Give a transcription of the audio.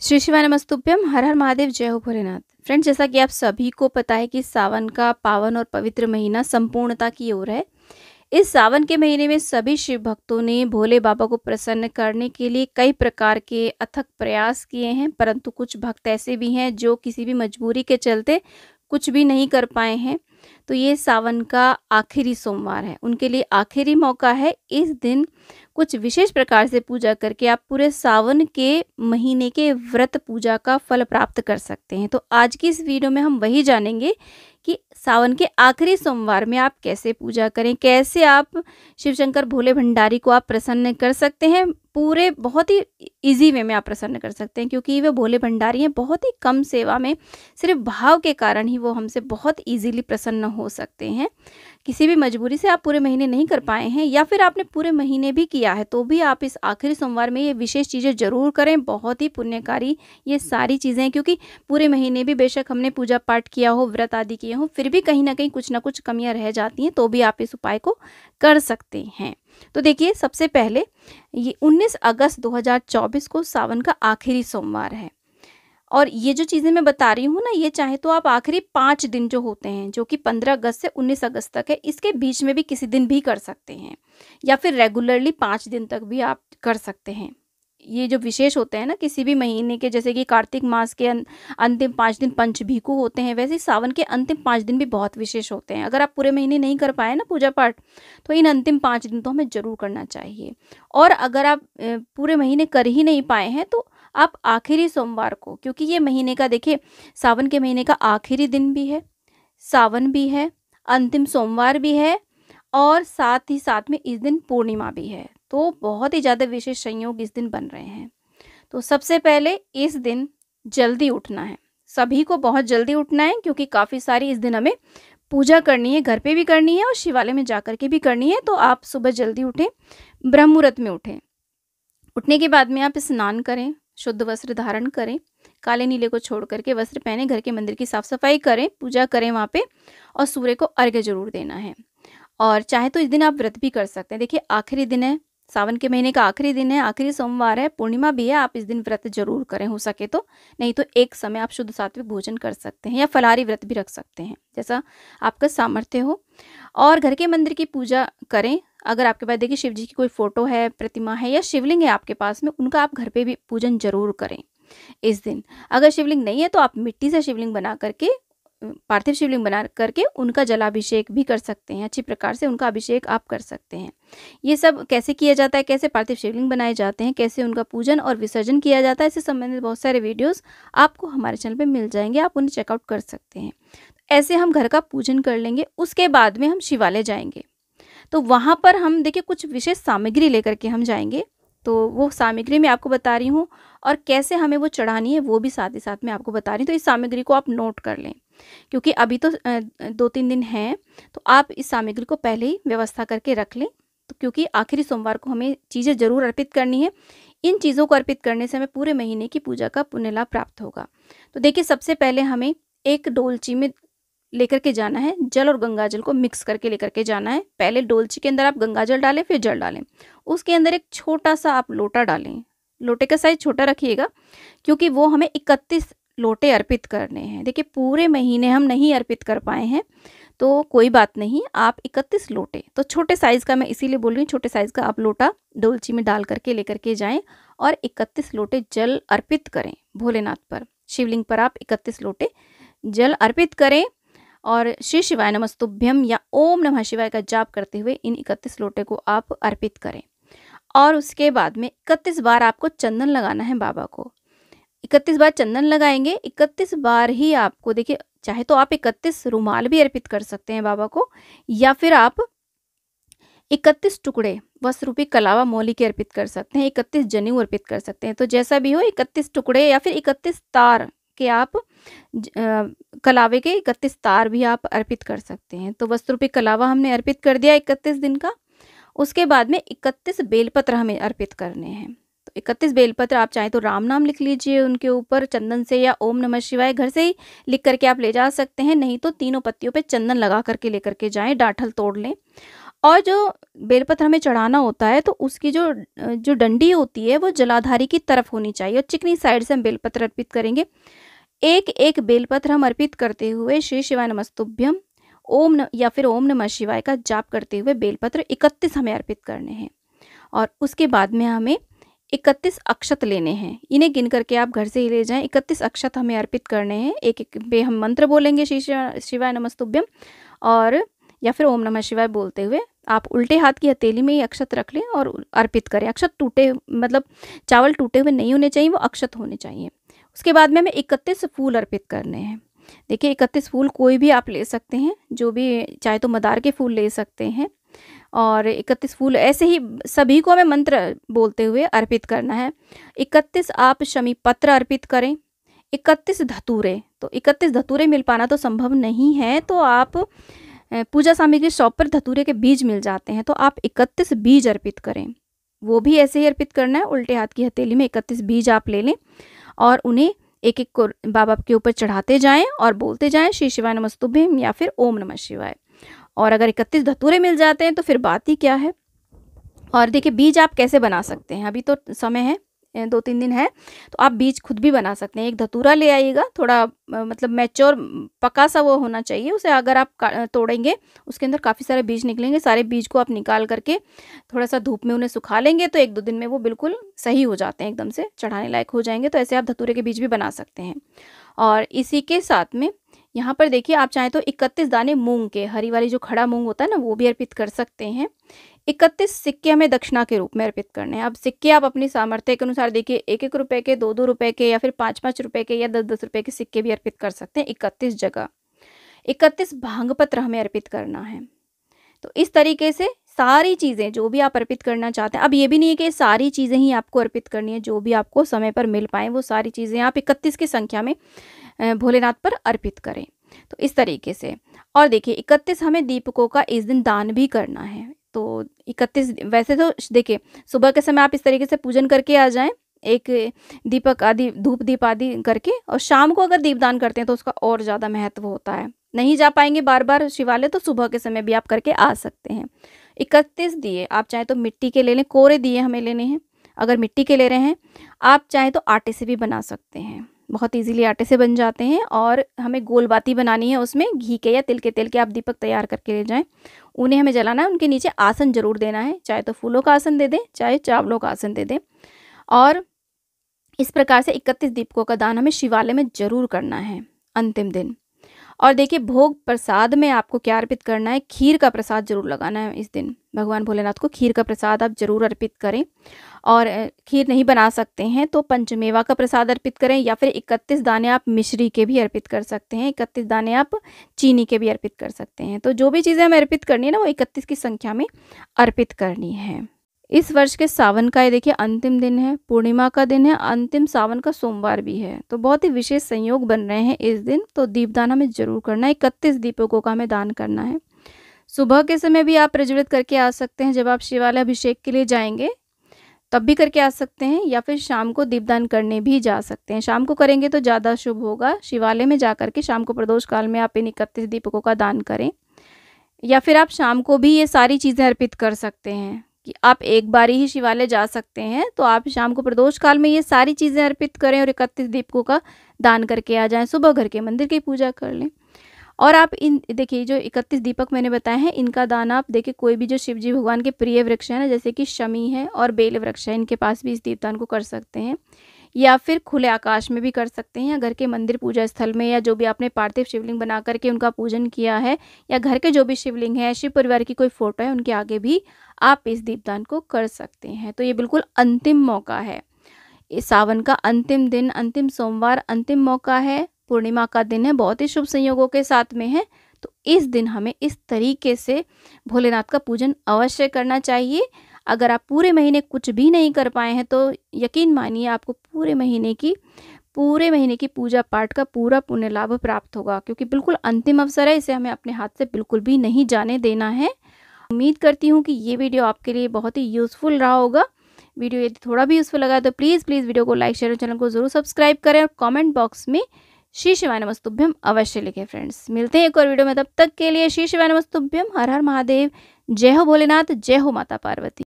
श्री शिवाय नमस्तुभ्यम हर हर महादेव जय हो भोलेनाथ फ्रेंड्स जैसा कि आप सभी को पता है कि सावन का पावन और पवित्र महीना संपूर्णता की ओर है इस सावन के महीने में सभी शिव भक्तों ने भोले बाबा को प्रसन्न करने के लिए कई प्रकार के अथक प्रयास किए हैं परंतु कुछ भक्त ऐसे भी हैं जो किसी भी मजबूरी के चलते कुछ भी नहीं कर पाए हैं तो ये सावन का आखिरी सोमवार है उनके लिए आखिरी मौका है इस दिन कुछ विशेष प्रकार से पूजा करके आप पूरे सावन के महीने के व्रत पूजा का फल प्राप्त कर सकते हैं तो आज की इस वीडियो में हम वही जानेंगे कि सावन के आखिरी सोमवार में आप कैसे पूजा करें कैसे आप शिवशंकर भोले भंडारी को आप प्रसन्न कर सकते हैं पूरे बहुत ही इजी वे में आप प्रसन्न कर सकते हैं क्योंकि वे भोले भंडारी हैं बहुत ही कम सेवा में सिर्फ भाव के कारण ही वो हमसे बहुत इजीली प्रसन्न हो सकते हैं किसी भी मजबूरी से आप पूरे महीने नहीं कर पाए हैं या फिर आपने पूरे महीने भी किया है तो भी आप इस आखिरी सोमवार में ये विशेष चीज़ें ज़रूर करें बहुत ही पुण्यकारी ये सारी चीज़ें हैं क्योंकि पूरे महीने भी बेशक हमने पूजा पाठ किया हो व्रत आदि किए हो फिर भी कहीं ना कहीं कुछ ना कुछ कमियाँ रह जाती हैं तो भी आप इस उपाय को कर सकते हैं तो देखिए सबसे पहले ये 19 अगस्त 2024 को सावन का आखिरी सोमवार है और ये जो चीज़ें मैं बता रही हूँ ना ये चाहे तो आप आखिरी पाँच दिन जो होते हैं जो कि पंद्रह अगस्त से उन्नीस अगस्त तक है इसके बीच में भी किसी दिन भी कर सकते हैं या फिर रेगुलरली पाँच दिन तक भी आप कर सकते हैं ये जो विशेष होते हैं ना किसी भी महीने के जैसे कि कार्तिक मास के अं-, अंतिम पाँच दिन पंच होते हैं वैसे सावन के अंतिम पाँच दिन भी बहुत विशेष होते हैं अगर आप पूरे महीने नहीं कर पाए ना पूजा पाठ तो इन अंतिम पाँच दिन तो हमें ज़रूर करना चाहिए और अगर आप पूरे महीने कर ही नहीं पाए हैं तो आप आखिरी सोमवार को क्योंकि ये महीने का देखिए सावन के महीने का आखिरी दिन भी है सावन भी है अंतिम सोमवार भी है और साथ ही साथ में इस दिन पूर्णिमा भी है तो बहुत ही ज़्यादा विशेष संयोग इस दिन बन रहे हैं तो सबसे पहले इस दिन जल्दी उठना है सभी को बहुत जल्दी उठना है क्योंकि काफ़ी सारी इस दिन हमें पूजा करनी है घर पे भी करनी है और शिवालय में जाकर के भी करनी है तो आप सुबह जल्दी उठें ब्रह्म मुहूर्त में उठें उठने के बाद में आप स्नान करें शुद्ध वस्त्र धारण करें काले नीले को छोड़ करके वस्त्र पहने घर के मंदिर की साफ सफाई करें पूजा करें वहाँ पे और सूर्य को अर्घ्य जरूर देना है और चाहे तो इस दिन आप व्रत भी कर सकते हैं देखिए आखिरी दिन है सावन के महीने का आखिरी दिन है आखिरी सोमवार है पूर्णिमा भी है आप इस दिन व्रत जरूर करें हो सके तो नहीं तो एक समय आप शुद्ध सात्विक भोजन कर सकते हैं या फलारी व्रत भी रख सकते हैं जैसा आपका सामर्थ्य हो और घर के मंदिर की पूजा करें अगर आपके पास देखिए शिव जी की कोई फोटो है प्रतिमा है या शिवलिंग है आपके पास में उनका आप घर पर भी पूजन जरूर करें इस दिन अगर शिवलिंग नहीं है तो आप मिट्टी से शिवलिंग बना करके पार्थिव शिवलिंग बना करके उनका जलाभिषेक भी कर सकते हैं अच्छी प्रकार से उनका अभिषेक आप कर सकते हैं ये सब कैसे किया जाता है कैसे पार्थिव शिवलिंग बनाए जाते हैं कैसे उनका पूजन और विसर्जन किया जाता है इससे संबंधित बहुत सारे वीडियोस आपको हमारे चैनल पे मिल जाएंगे आप उन्हें चेकआउट कर सकते हैं ऐसे हम घर का पूजन कर लेंगे उसके बाद में हम शिवालय जाएंगे तो वहाँ पर हम देखिए कुछ विशेष सामग्री लेकर के हम जाएंगे तो वो सामग्री मैं आपको बता रही हूँ और कैसे हमें वो चढ़ानी है वो भी साथ ही साथ में आपको बता रही हूँ तो इस सामग्री को आप नोट कर लें क्योंकि अभी तो दो तीन दिन हैं तो आप इस सामग्री को पहले ही व्यवस्था करके रख लें तो क्योंकि आखिरी सोमवार को हमें चीज़ें ज़रूर अर्पित करनी है इन चीज़ों को अर्पित करने से हमें पूरे महीने की पूजा का पुण्य लाभ प्राप्त होगा तो देखिए सबसे पहले हमें एक डोलची में लेकर के जाना है जल और गंगा जल को मिक्स करके लेकर के जाना है पहले डोलची के अंदर आप गंगा जल डालें फिर जल डालें उसके अंदर एक छोटा सा आप लोटा डालें लोटे का साइज छोटा रखिएगा क्योंकि वो हमें 31 लोटे अर्पित करने हैं देखिए पूरे महीने हम नहीं अर्पित कर पाए हैं तो कोई बात नहीं आप इकतीस लोटे तो छोटे साइज़ का मैं इसीलिए बोल रही हूँ छोटे साइज़ का आप लोटा डोलची में डाल करके लेकर के जाएं और इकतीस लोटे जल अर्पित करें भोलेनाथ पर शिवलिंग पर आप इकतीस लोटे जल अर्पित करें और श्री शिवाय नमस्तुभ्यम या ओम नमः शिवाय का जाप करते हुए इन इकतीस लोटे को आप अर्पित करें और उसके बाद में इकतीस बार आपको चंदन लगाना है बाबा को इकतीस बार चंदन लगाएंगे इकतीस बार ही आपको देखिए चाहे तो आप इकतीस रुमाल भी अर्पित कर सकते हैं बाबा को या फिर आप इकतीस टुकड़े वस्त्र रूपी कलावा मौली के अर्पित कर सकते हैं इकतीस जनेऊ अर्पित कर सकते हैं तो जैसा भी हो इकतीस टुकड़े या फिर इकतीस तार के आप कलावे के इकतीस तार भी आप अर्पित कर सकते हैं तो वस्त्र रूपी कलावा हमने अर्पित कर दिया इकतीस दिन का उसके बाद में इकतीस बेलपत्र हमें अर्पित करने हैं इकतीस बेलपत्र आप चाहें तो राम नाम लिख लीजिए उनके ऊपर चंदन से या ओम नमः शिवाय घर से ही लिख करके आप ले जा सकते हैं नहीं तो तीनों पत्तियों पे चंदन लगा करके लेकर के जाएं डाठल तोड़ लें और जो बेलपत्र हमें चढ़ाना होता है तो उसकी जो जो डंडी होती है वो जलाधारी की तरफ होनी चाहिए और चिकनी साइड से हम बेलपत्र अर्पित करेंगे एक एक बेलपत्र हम अर्पित करते हुए श्री शिवाय नमस्तुभ्यम ओम न, या फिर ओम नमः शिवाय का जाप करते हुए बेलपत्र इकतीस हमें अर्पित करने हैं और उसके बाद में हमें इकतीस अक्षत लेने हैं इन्हें गिन करके आप घर से ही ले जाएं इकतीस अक्षत हमें अर्पित करने हैं एक एक पे हम मंत्र बोलेंगे श्री शिवाय नमस्तुभ्यम और या फिर ओम नमः शिवाय बोलते हुए आप उल्टे हाथ की हथेली में ही अक्षत रख लें और अर्पित करें अक्षत टूटे मतलब चावल टूटे हुए नहीं होने चाहिए वो अक्षत होने चाहिए उसके बाद में हमें इकतीस फूल अर्पित करने हैं देखिए इकतीस फूल कोई भी आप ले सकते हैं जो भी चाहे तो मदार के फूल ले सकते हैं और इकतीस फूल ऐसे ही सभी को हमें मंत्र बोलते हुए अर्पित करना है इकतीस आप शमी पत्र अर्पित करें इकतीस धतूरे तो इकतीस धतूरे मिल पाना तो संभव नहीं है तो आप पूजा सामग्री शॉप पर धतूरे के बीज मिल जाते हैं तो आप इकतीस बीज अर्पित करें वो भी ऐसे ही अर्पित करना है उल्टे हाथ की हथेली में इकतीस बीज आप ले लें और उन्हें एक एक को बाबा के ऊपर चढ़ाते जाएं और बोलते जाएं श्री शिवाय नमस्तुभ्यम या फिर ओम नमः शिवाय और अगर इकतीस धतूरे मिल जाते हैं तो फिर बात ही क्या है और देखिए बीज आप कैसे बना सकते हैं अभी तो समय है दो तीन दिन है तो आप बीज खुद भी बना सकते हैं एक धतूरा ले आइएगा थोड़ा मतलब मैच्योर पका सा वो होना चाहिए उसे अगर आप तोड़ेंगे उसके अंदर काफ़ी सारे बीज निकलेंगे सारे बीज को आप निकाल करके थोड़ा सा धूप में उन्हें सुखा लेंगे तो एक दो दिन में वो बिल्कुल सही हो जाते हैं एकदम से चढ़ाने लायक हो जाएंगे तो ऐसे आप धतूरे के बीज भी बना सकते हैं और इसी के साथ में यहाँ पर देखिए आप चाहें तो इकतीस दाने मूंग के हरी वाली जो खड़ा मूंग होता है ना वो भी अर्पित कर सकते हैं इकतीस सिक्के हमें दक्षिणा के रूप में अर्पित करने हैं अब सिक्के आप अपनी सामर्थ्य के अनुसार देखिए एक एक रुपए के दो दो रुपए के या फिर पाँच पाँच रुपए के या दस दस रुपए के सिक्के भी अर्पित कर सकते हैं इकतीस जगह इकतीस भांगपत्र हमें अर्पित करना है तो इस तरीके से सारी चीज़ें जो भी आप अर्पित करना चाहते हैं अब ये भी नहीं है कि सारी चीज़ें ही आपको अर्पित करनी है जो भी आपको समय पर मिल पाए वो सारी चीज़ें आप इकतीस की संख्या में भोलेनाथ पर अर्पित करें तो इस तरीके से और देखिए इकतीस हमें दीपकों का इस दिन दान भी करना है तो इकतीस वैसे तो देखिए सुबह के समय आप इस तरीके से पूजन करके आ जाएं एक दीपक आदि धूप दीप आदि करके और शाम को अगर दीपदान करते हैं तो उसका और ज़्यादा महत्व होता है नहीं जा पाएंगे बार बार शिवालय तो सुबह के समय भी आप करके आ सकते हैं इकतीस दिए आप चाहे तो मिट्टी के ले लें कोरे दिए हमें लेने हैं अगर मिट्टी के ले रहे हैं आप चाहे तो आटे से भी बना सकते हैं बहुत इजीली आटे से बन जाते हैं और हमें गोल बाती बनानी है उसमें घी के या तिल के तेल के आप दीपक तैयार करके ले जाएं उन्हें हमें जलाना है उनके नीचे आसन ज़रूर देना है चाहे तो फूलों का आसन दे दें चाहे चावलों का आसन दे दें और इस प्रकार से इकतीस दीपकों का दान हमें शिवालय में ज़रूर करना है अंतिम दिन और देखिए भोग प्रसाद में आपको क्या अर्पित करना है खीर का प्रसाद जरूर लगाना है इस दिन भगवान भोलेनाथ को खीर का प्रसाद आप जरूर अर्पित करें और खीर नहीं बना सकते हैं तो पंचमेवा का प्रसाद अर्पित करें या फिर इकतीस दाने आप मिश्री के भी अर्पित कर सकते हैं इकतीस दाने आप चीनी के भी अर्पित कर सकते हैं तो जो भी चीज़ें हमें अर्पित करनी है ना वो इकतीस की संख्या में अर्पित करनी है इस वर्ष के सावन का ये देखिए अंतिम दिन है पूर्णिमा का दिन है अंतिम सावन का सोमवार भी है तो बहुत ही विशेष संयोग बन रहे हैं इस दिन तो दीपदान हमें जरूर करना है इकतीस दीपकों का हमें दान करना है सुबह के समय भी आप प्रज्वलित करके आ सकते हैं जब आप शिवालय अभिषेक के लिए जाएंगे तब भी करके आ सकते हैं या फिर शाम को दीपदान करने भी जा सकते हैं शाम को करेंगे तो ज़्यादा शुभ होगा शिवालय में जा कर के शाम को प्रदोष काल में आप इन इकतीस दीपकों का दान करें या फिर आप शाम को भी ये सारी चीज़ें अर्पित कर सकते हैं कि आप एक बार ही शिवालय जा सकते हैं तो आप शाम को प्रदोष काल में ये सारी चीज़ें अर्पित करें और इकतीस दीपकों का दान करके आ जाएं सुबह घर के मंदिर की पूजा कर लें और आप इन देखिए जो इकतीस दीपक मैंने बताए हैं इनका दान आप देखिए कोई भी जो शिव जी भगवान के प्रिय वृक्ष हैं ना जैसे कि शमी है और बेल वृक्ष है इनके पास भी इस दीपदान को कर सकते हैं या फिर खुले आकाश में भी कर सकते हैं या घर के मंदिर पूजा स्थल में या जो भी आपने पार्थिव शिवलिंग बना करके उनका पूजन किया है या घर के जो भी शिवलिंग है शिव परिवार की कोई फोटो है उनके आगे भी आप इस दीपदान को कर सकते हैं तो ये बिल्कुल अंतिम मौका है सावन का अंतिम दिन अंतिम सोमवार अंतिम मौका है पूर्णिमा का दिन है बहुत ही शुभ संयोगों के साथ में है तो इस दिन हमें इस तरीके से भोलेनाथ का पूजन अवश्य करना चाहिए अगर आप पूरे महीने कुछ भी नहीं कर पाए हैं तो यकीन मानिए आपको पूरे महीने की पूरे महीने की पूजा पाठ का पूरा पुण्य लाभ प्राप्त होगा क्योंकि बिल्कुल अंतिम अवसर है इसे हमें अपने हाथ से बिल्कुल भी नहीं जाने देना है उम्मीद करती हूँ कि ये वीडियो आपके लिए बहुत ही यूज़फुल रहा होगा वीडियो यदि थोड़ा भी यूज़फुल लगा तो प्लीज़ प्लीज़ वीडियो को लाइक शेयर और चैनल को ज़रूर सब्सक्राइब करें और कॉमेंट बॉक्स में श्री शिवाय नमस्तुभ्यम अवश्य लिखे फ्रेंड्स मिलते हैं एक और वीडियो में तब तक के लिए श्री शिवाय नमस्तुभ्यम हर हर महादेव जय हो भोलेनाथ जय हो माता पार्वती